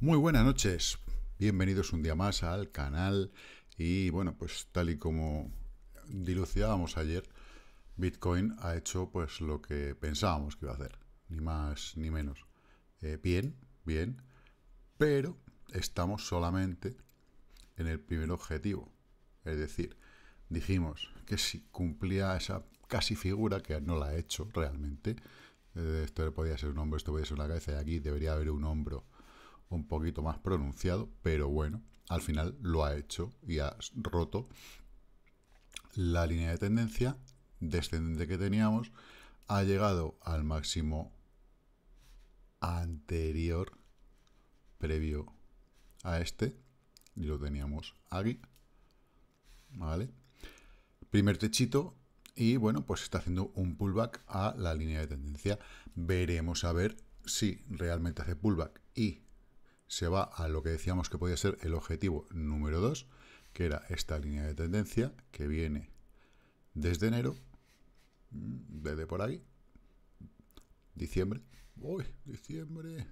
Muy buenas noches, bienvenidos un día más al canal y bueno, pues tal y como dilucidábamos ayer, Bitcoin ha hecho pues lo que pensábamos que iba a hacer, ni más ni menos. Eh, bien, bien, pero estamos solamente en el primer objetivo, es decir, dijimos que si cumplía esa casi figura, que no la ha hecho realmente, eh, esto podría ser un hombro, esto podría ser una cabeza y aquí debería haber un hombro un poquito más pronunciado, pero bueno, al final lo ha hecho y ha roto la línea de tendencia descendente que teníamos, ha llegado al máximo anterior previo a este y lo teníamos aquí, ¿vale? Primer techito y bueno, pues está haciendo un pullback a la línea de tendencia. Veremos a ver si realmente hace pullback y se va a lo que decíamos que podía ser el objetivo número 2, que era esta línea de tendencia que viene desde enero, mm, desde por ahí, diciembre. Uy, diciembre,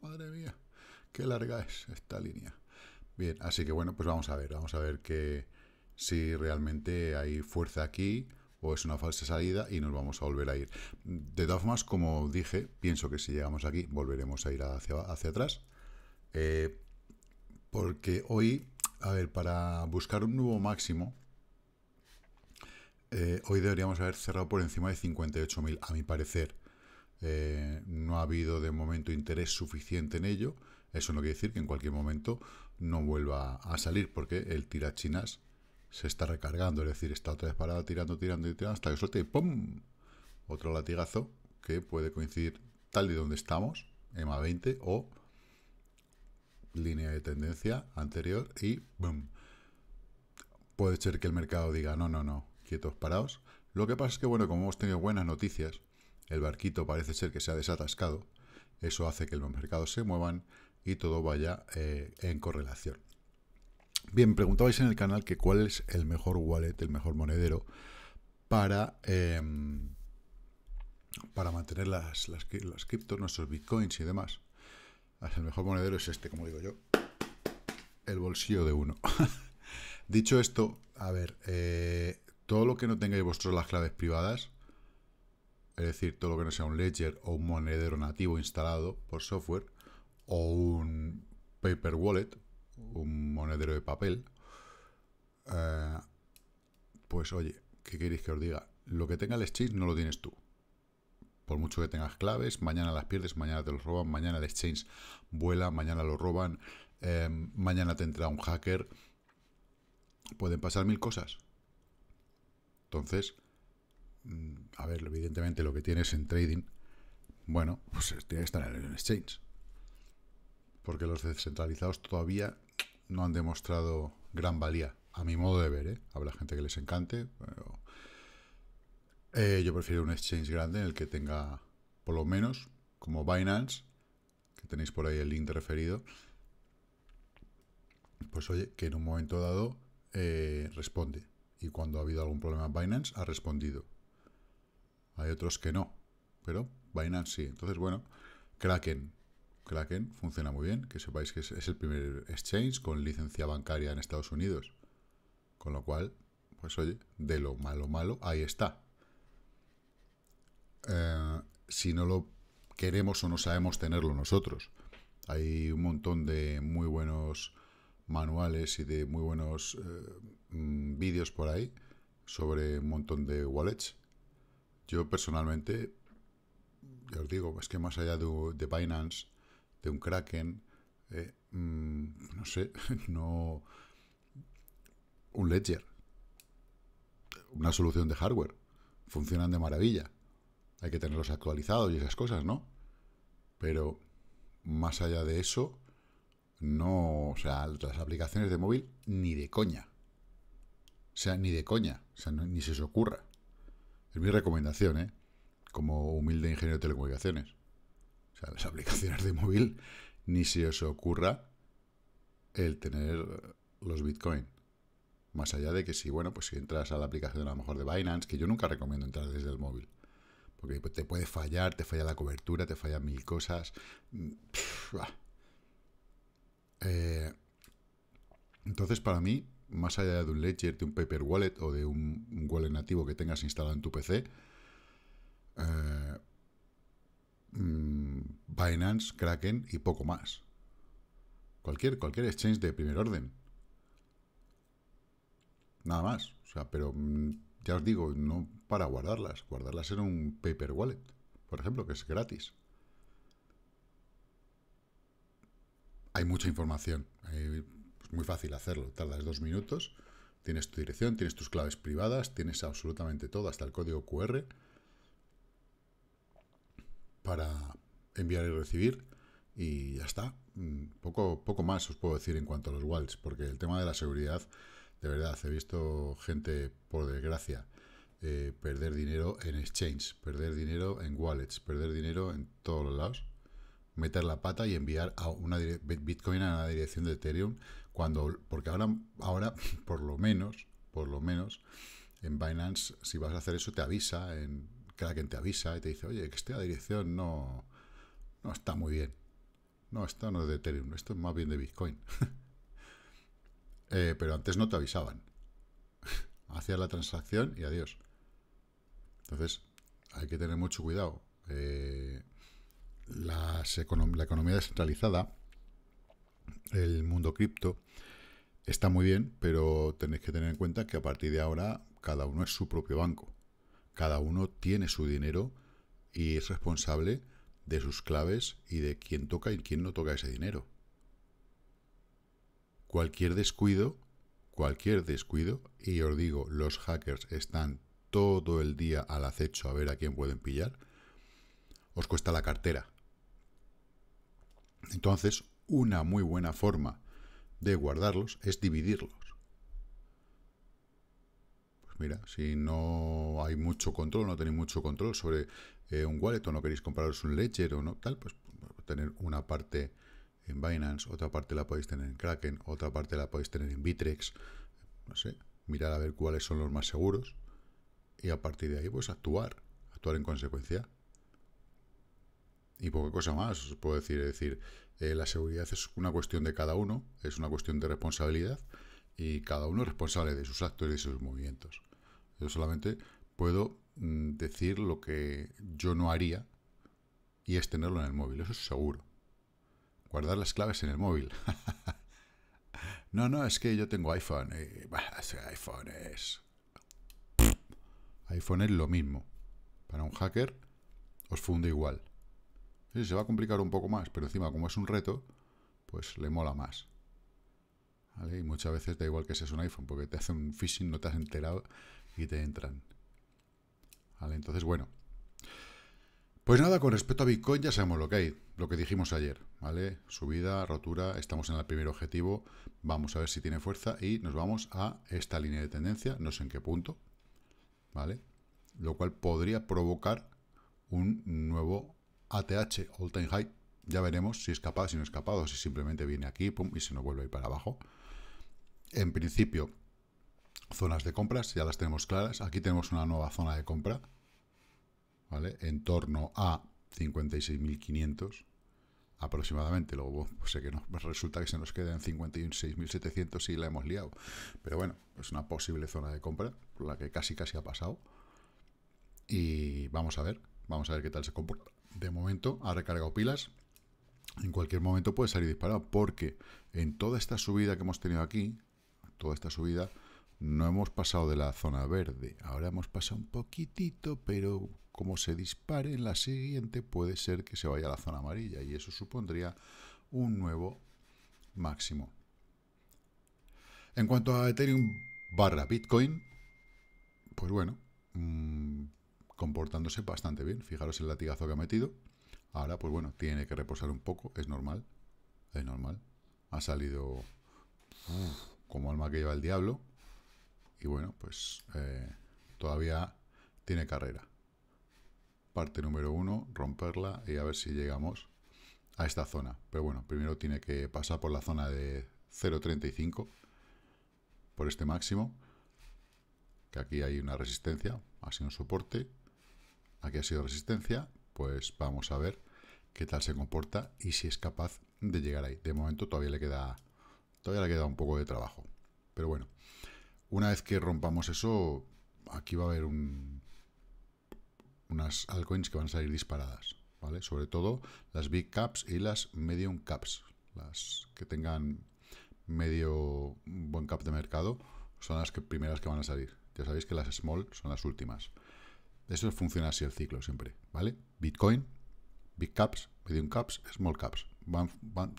madre mía, qué larga es esta línea. Bien, así que bueno, pues vamos a ver, vamos a ver que si realmente hay fuerza aquí o es una falsa salida y nos vamos a volver a ir. De todas formas, como dije, pienso que si llegamos aquí volveremos a ir hacia, hacia atrás eh, porque hoy, a ver, para buscar un nuevo máximo, eh, hoy deberíamos haber cerrado por encima de 58.000, a mi parecer. Eh, no ha habido de momento interés suficiente en ello. Eso no quiere decir que en cualquier momento no vuelva a salir, porque el tirachinas se está recargando, es decir, está otra vez parada, tirando, tirando y tirando hasta que suelte y ¡pum! Otro latigazo que puede coincidir tal y donde estamos, EMA 20 o línea de tendencia anterior y boom. Puede ser que el mercado diga, no, no, no, quietos, parados Lo que pasa es que, bueno, como hemos tenido buenas noticias, el barquito parece ser que se ha desatascado. Eso hace que los mercados se muevan y todo vaya eh, en correlación. Bien, preguntabais en el canal que cuál es el mejor wallet, el mejor monedero para, em, para mantener las, las, las criptos, nuestros bitcoins y demás. Ah, el mejor monedero es este, como digo yo. El bolsillo de uno. Dicho esto, a ver, eh, todo lo que no tengáis vosotros las claves privadas, es decir, todo lo que no sea un ledger o un monedero nativo instalado por software, o un paper wallet, un monedero de papel, eh, pues oye, ¿qué queréis que os diga? Lo que tenga el exchange no lo tienes tú por mucho que tengas claves, mañana las pierdes, mañana te los roban, mañana el exchange vuela, mañana lo roban, em, mañana te entra un hacker. Pueden pasar mil cosas. Entonces, mm, a ver, evidentemente lo que tienes en trading, bueno, pues tiene que estar en el exchange. Porque los descentralizados todavía no han demostrado gran valía, a mi modo de ver, ¿eh? Habrá gente que les encante, pero eh, yo prefiero un exchange grande en el que tenga, por lo menos, como Binance, que tenéis por ahí el link referido, pues oye, que en un momento dado eh, responde. Y cuando ha habido algún problema en Binance, ha respondido. Hay otros que no, pero Binance sí. Entonces, bueno, Kraken. Kraken funciona muy bien, que sepáis que es, es el primer exchange con licencia bancaria en Estados Unidos. Con lo cual, pues oye, de lo malo malo, ahí está si no lo queremos o no sabemos tenerlo nosotros. Hay un montón de muy buenos manuales y de muy buenos eh, mm, vídeos por ahí sobre un montón de wallets. Yo personalmente, ya os digo, es que más allá de, Binance, de un Kraken, eh, mm, no sé, no... Un Ledger, una solución de hardware, funcionan de maravilla hay que tenerlos actualizados y esas cosas, ¿no? Pero más allá de eso, no, o sea, las aplicaciones de móvil ni de coña. O sea, ni de coña, o sea, ni se os ocurra. Es mi recomendación, ¿eh? Como humilde ingeniero de telecomunicaciones. O sea, las aplicaciones de móvil ni se os ocurra el tener los Bitcoin. Más allá de que si, bueno, pues si entras a la aplicación a lo mejor de Binance, que yo nunca recomiendo entrar desde el móvil. Porque te puede fallar, te falla la cobertura, te falla mil cosas. Mm, ah. eh, entonces, para mí, más allá de un ledger, de un paper wallet o de un wallet nativo que tengas instalado en tu PC, eh, mm, Binance, Kraken y poco más. Cualquier, cualquier exchange de primer orden. Nada más. O sea, pero mm, ya os digo, no para guardarlas, guardarlas en un paper wallet, por ejemplo, que es gratis. Hay mucha información, es pues, muy fácil hacerlo, tardas dos minutos, tienes tu dirección, tienes tus claves privadas, tienes absolutamente todo, hasta el código QR para enviar y recibir y ya está. Mm, poco, poco más os puedo decir en cuanto a los wallets, porque el tema de la seguridad de verdad, he visto gente, por desgracia, eh, perder dinero en exchange, perder dinero en wallets, perder dinero en todos los lados, meter la pata y enviar a una Bitcoin a la dirección de Ethereum, cuando, porque ahora, ahora por lo menos, por lo menos, en Binance, si vas a hacer eso, te avisa, en Kraken te avisa y te dice, oye, que esta dirección no, no está muy bien. No, esto no es de Ethereum, esto es más bien de Bitcoin. Eh, pero antes no te avisaban. Hacías la transacción y adiós. Entonces, hay que tener mucho cuidado. Eh, la economía descentralizada, el mundo cripto, está muy bien, pero tenéis que tener en cuenta que a partir de ahora cada uno es su propio banco. Cada uno tiene su dinero y es responsable de sus claves y de quién toca y quién no toca ese dinero cualquier descuido, cualquier descuido, y os digo, los hackers están todo el día al acecho a ver a quién pueden pillar, os cuesta la cartera. Entonces, una muy buena forma de guardarlos es dividirlos. Pues mira, si no hay mucho control, no tenéis mucho control sobre eh, un wallet o no queréis compraros un ledger o no tal, pues tener una parte en Binance, otra parte la podéis tener en Kraken, otra parte la podéis tener en Bitrex, no sé, mirar a ver cuáles son los más seguros y a partir de ahí pues actuar, actuar en consecuencia. Y poca cosa más os puedo decir, es decir, eh, la seguridad es una cuestión de cada uno, es una cuestión de responsabilidad y cada uno es responsable de sus actos y de sus movimientos. Yo solamente puedo mm, decir lo que yo no haría y es tenerlo en el móvil, eso es seguro guardar las claves en el móvil. no, no, es que yo tengo iPhone. Y, iPhone es... iPhone es lo mismo. Para un hacker os funde igual. Sí, se va a complicar un poco más, pero encima como es un reto, pues le mola más. Y muchas veces da igual que seas un iPhone, porque te hacen phishing, no te has enterado y te entran. ¿Vale? Entonces, bueno, pues nada, con respecto a Bitcoin ya sabemos lo que hay, lo que dijimos ayer, ¿vale? Subida, rotura, estamos en el primer objetivo, vamos a ver si tiene fuerza y nos vamos a esta línea de tendencia, no sé en qué punto, ¿vale? Lo cual podría provocar un nuevo ATH, All Time High, ya veremos si es capaz, si no es capaz, o si simplemente viene aquí pum, y se nos vuelve a ir para abajo. En principio, zonas de compras, ya las tenemos claras, aquí tenemos una nueva zona de compra, ¿vale? En torno a 56.500 aproximadamente. Luego pues sé que nos pues resulta que se nos quedan 56.700 si la hemos liado. Pero bueno, es una posible zona de compra, por la que casi casi ha pasado. Y vamos a ver, vamos a ver qué tal se comporta. De momento ha recargado pilas. En cualquier momento puede salir disparado, porque en toda esta subida que hemos tenido aquí, toda esta subida, no hemos pasado de la zona verde. Ahora hemos pasado un poquitito, pero como se dispare en la siguiente puede ser que se vaya a la zona amarilla y eso supondría un nuevo máximo. En cuanto a Ethereum barra Bitcoin, pues bueno, mm, comportándose bastante bien. Fijaros el latigazo que ha metido. Ahora, pues bueno, tiene que reposar un poco, es normal. Es normal. Ha salido como alma que lleva el diablo. Y bueno, pues eh, todavía tiene carrera parte número uno, romperla y a ver si llegamos a esta zona. Pero bueno, primero tiene que pasar por la zona de 0.35, por este máximo, que aquí hay una resistencia, ha sido un soporte, aquí ha sido resistencia, pues vamos a ver qué tal se comporta y si es capaz de llegar ahí. De momento todavía le queda, todavía le queda un poco de trabajo. Pero bueno, una vez que rompamos eso, aquí va a haber un, unas altcoins que van a salir disparadas, ¿vale? Sobre todo las big caps y las medium caps, las que tengan medio buen cap de mercado son las primeras que van a salir. Ya sabéis que las small son las últimas. Eso funciona así el ciclo siempre, ¿vale? Bitcoin, big caps, medium caps, small caps. Van,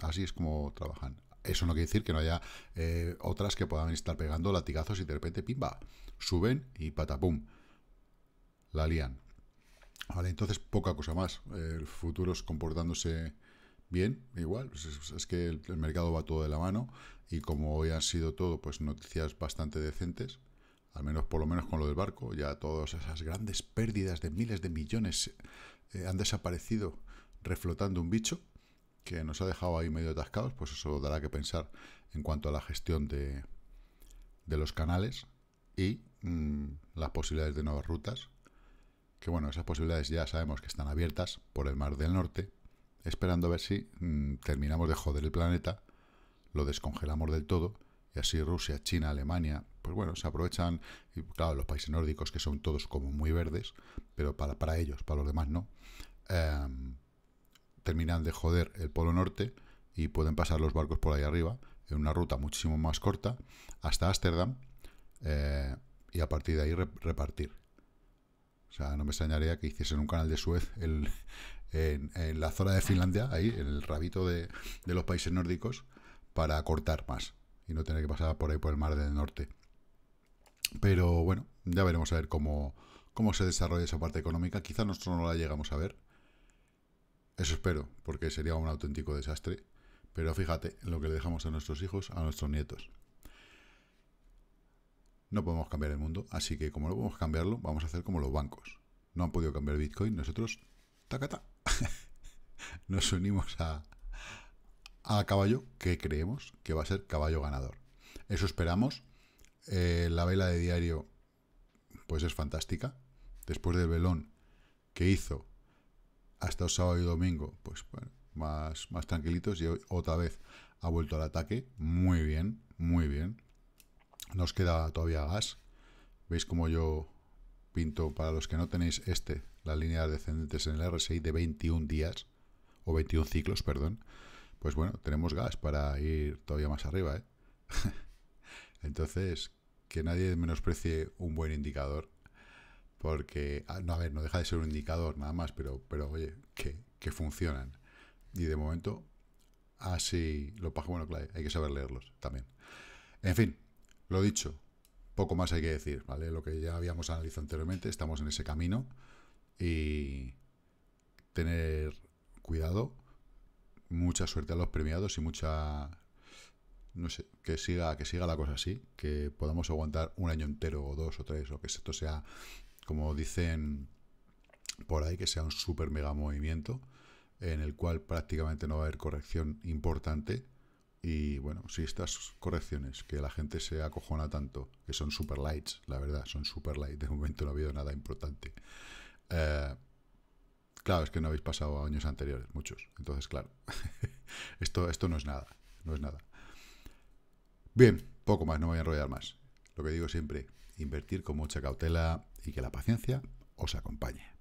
así es como trabajan. Eso no quiere decir que no haya eh, otras que puedan estar pegando latigazos y de repente, pimba, suben y patapum, la lían. Vale, entonces poca cosa más. el futuro es comportándose bien, igual. es, que el, mercado va todo de la mano y como hoy han sido todo, pues noticias bastante decentes, al menos por lo menos con lo del barco, ya todas esas grandes pérdidas de miles de millones eh, han desaparecido reflotando un bicho que nos ha dejado ahí medio atascados, pues eso dará que pensar en cuanto a la gestión de, los canales y mm, las posibilidades de nuevas rutas que bueno, esas posibilidades ya sabemos que están abiertas por el Mar del Norte, esperando a ver si mm, terminamos de joder el planeta, lo descongelamos del todo, y así Rusia, China, Alemania, pues bueno, se aprovechan, y claro, los países nórdicos que son todos como muy verdes, pero para, para ellos, para los demás no, em, terminan de joder el Polo Norte y pueden pasar los barcos por ahí arriba, en una ruta muchísimo más corta, hasta Ámsterdam, eh, y a partir de ahí repartir. O sea, no me extrañaría que hiciesen un canal de Suez en, la zona de Finlandia, ahí, en el rabito de, los países nórdicos, para cortar más y no tener que pasar por ahí por el mar del norte. Pero bueno, ya veremos a ver cómo, cómo se desarrolla esa parte económica. Quizá nosotros no la llegamos a ver. Eso espero, porque sería un auténtico desastre. Pero fíjate en lo que le dejamos a nuestros hijos, a nuestros nietos. No podemos cambiar el mundo, así que como no podemos cambiarlo, vamos a hacer como los bancos. No han podido cambiar Bitcoin, nosotros, tacata, nos unimos a, a caballo que creemos que va a ser caballo ganador. Eso esperamos. Eh, la vela de diario, pues es fantástica. Después del velón que hizo hasta el sábado y domingo, pues más, más tranquilitos y otra vez ha vuelto al ataque. Muy bien, muy bien. Nos queda todavía gas. Veis como yo pinto, para los que no tenéis este, las líneas descendentes en el RSI de 21 días, o 21 ciclos, perdón. Pues bueno, tenemos gas para ir todavía más arriba, ¿eh? Entonces, que nadie menosprecie un buen indicador, porque, ah, no, a ver, no deja de ser un indicador nada más, pero, pero oye, que, funcionan. Y de momento, así, lo pago, bueno, claro, hay que saber leerlos también. En fin, lo dicho, poco más hay que decir, ¿vale? Lo que ya habíamos analizado anteriormente, estamos en ese camino y tener cuidado, mucha suerte a los premiados y mucha no sé, que siga, que siga la cosa así, que podamos aguantar un año entero o dos o tres, o que esto sea, como dicen por ahí, que sea un super mega movimiento en el cual prácticamente no va a haber corrección importante y bueno, si estas correcciones que la gente se acojona tanto, que son super lights, la verdad, son super light, de momento no ha habido nada importante. Eh, claro, es que no habéis pasado años anteriores, muchos. Entonces, claro, esto, esto no es nada, no es nada. Bien, poco más, no voy a enrollar más. Lo que digo siempre, invertir con mucha cautela y que la paciencia os acompañe.